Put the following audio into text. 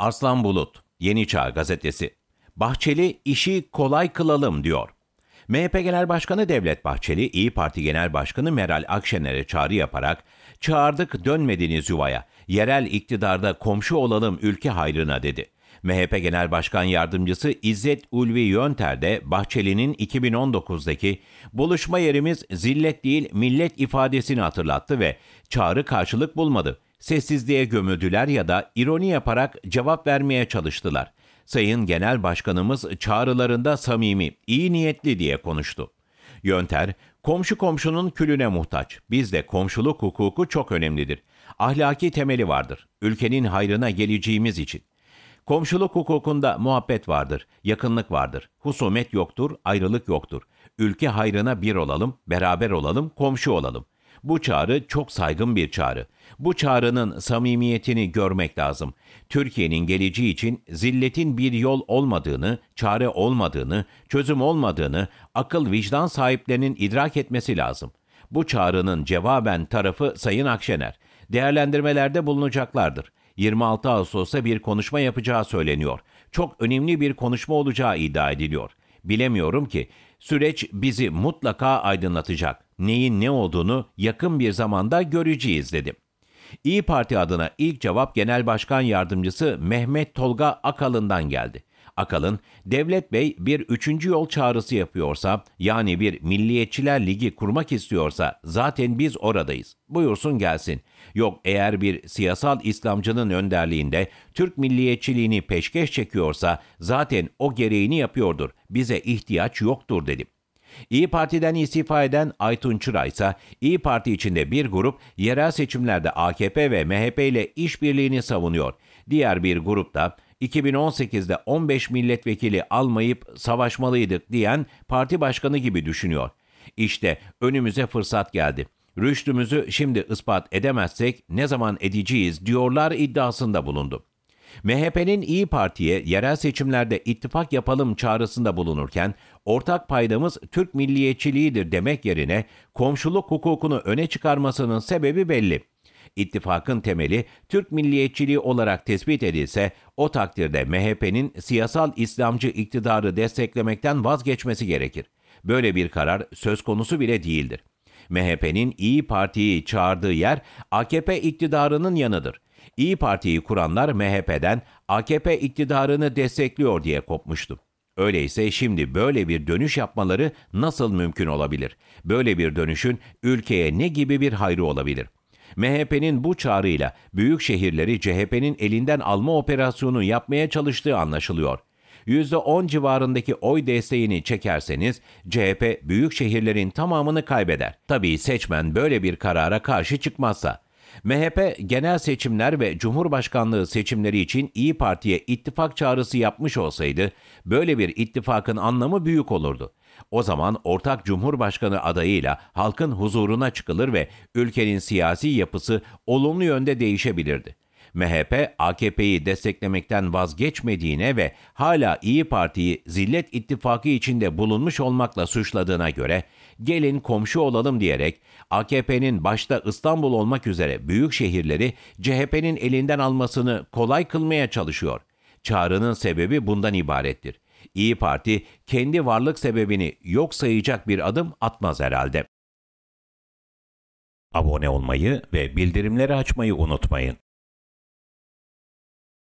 Arslan Bulut, Yeni Çağ Gazetesi. Bahçeli işi kolay kılalım diyor. MHP Genel Başkanı Devlet Bahçeli, İyi Parti Genel Başkanı Meral Akşener'e çağrı yaparak "Çağırdık dönmediniz yuvaya. Yerel iktidarda komşu olalım ülke hayrına." dedi. MHP Genel Başkan Yardımcısı İzzet Ulvi Yönter de Bahçeli'nin 2019'daki buluşma yerimiz zillet değil millet ifadesini hatırlattı ve çağrı karşılık bulmadı. Sessizliğe gömüldüler ya da ironi yaparak cevap vermeye çalıştılar. Sayın Genel Başkanımız çağrılarında samimi, iyi niyetli diye konuştu. Yönter, komşu komşunun külüne muhtaç. Bizde komşuluk hukuku çok önemlidir. Ahlaki temeli vardır. Ülkenin hayrına geleceğimiz için. Komşuluk hukukunda muhabbet vardır, yakınlık vardır, husumet yoktur, ayrılık yoktur. Ülke hayrına bir olalım, beraber olalım, komşu olalım.'' Bu çağrı çok saygın bir çağrı. Bu çağrının samimiyetini görmek lazım. Türkiye'nin geleceği için zilletin bir yol olmadığını, çare olmadığını, çözüm olmadığını akıl vicdan sahiplerinin idrak etmesi lazım. Bu çağrının cevaben tarafı Sayın Akşener. Değerlendirmelerde bulunacaklardır. 26 Ağustos'ta bir konuşma yapacağı söyleniyor. Çok önemli bir konuşma olacağı iddia ediliyor. Bilemiyorum ki Süreç bizi mutlaka aydınlatacak. Neyin ne olduğunu yakın bir zamanda göreceğiz dedim. İyi Parti adına ilk cevap Genel Başkan Yardımcısı Mehmet Tolga Akalın'dan geldi. Akal'ın Devlet Bey bir üçüncü yol çağrısı yapıyorsa yani bir milliyetçiler ligi kurmak istiyorsa zaten biz oradayız. Buyursun gelsin. Yok eğer bir siyasal İslamcının önderliğinde Türk milliyetçiliğini peşkeş çekiyorsa zaten o gereğini yapıyordur. Bize ihtiyaç yoktur dedim. İyi Parti'den istifa eden Aytun Çıray ise İyi Parti içinde bir grup yerel seçimlerde AKP ve MHP ile işbirliğini savunuyor. Diğer bir grup da 2018'de 15 milletvekili almayıp savaşmalıydık diyen parti başkanı gibi düşünüyor. İşte önümüze fırsat geldi. Rüştümüzü şimdi ispat edemezsek ne zaman edeceğiz diyorlar iddiasında bulundu. MHP'nin İyi Parti'ye yerel seçimlerde ittifak yapalım çağrısında bulunurken ortak paydamız Türk milliyetçiliğidir demek yerine komşuluk hukukunu öne çıkarmasının sebebi belli. İttifakın temeli Türk milliyetçiliği olarak tespit edilse o takdirde MHP'nin siyasal İslamcı iktidarı desteklemekten vazgeçmesi gerekir. Böyle bir karar söz konusu bile değildir. MHP'nin İyi Parti'yi çağırdığı yer AKP iktidarının yanıdır. İyi Parti'yi kuranlar MHP'den AKP iktidarını destekliyor diye kopmuştu. Öyleyse şimdi böyle bir dönüş yapmaları nasıl mümkün olabilir? Böyle bir dönüşün ülkeye ne gibi bir hayrı olabilir?'' MHP'nin bu çağrıyla büyük şehirleri CHP'nin elinden alma operasyonu yapmaya çalıştığı anlaşılıyor. %10 civarındaki oy desteğini çekerseniz CHP büyük şehirlerin tamamını kaybeder. Tabii seçmen böyle bir karara karşı çıkmazsa. MHP genel seçimler ve Cumhurbaşkanlığı seçimleri için İyi Parti'ye ittifak çağrısı yapmış olsaydı böyle bir ittifakın anlamı büyük olurdu. O zaman ortak Cumhurbaşkanı adayıyla halkın huzuruna çıkılır ve ülkenin siyasi yapısı olumlu yönde değişebilirdi. MHP AKP'yi desteklemekten vazgeçmediğine ve hala İyi Parti'yi zillet ittifakı içinde bulunmuş olmakla suçladığına göre gelin komşu olalım diyerek AKP'nin başta İstanbul olmak üzere büyük şehirleri CHP'nin elinden almasını kolay kılmaya çalışıyor. Çağrının sebebi bundan ibarettir. İyi Parti kendi varlık sebebini yok sayacak bir adım atmaz herhalde. Abone olmayı ve bildirimleri açmayı unutmayın.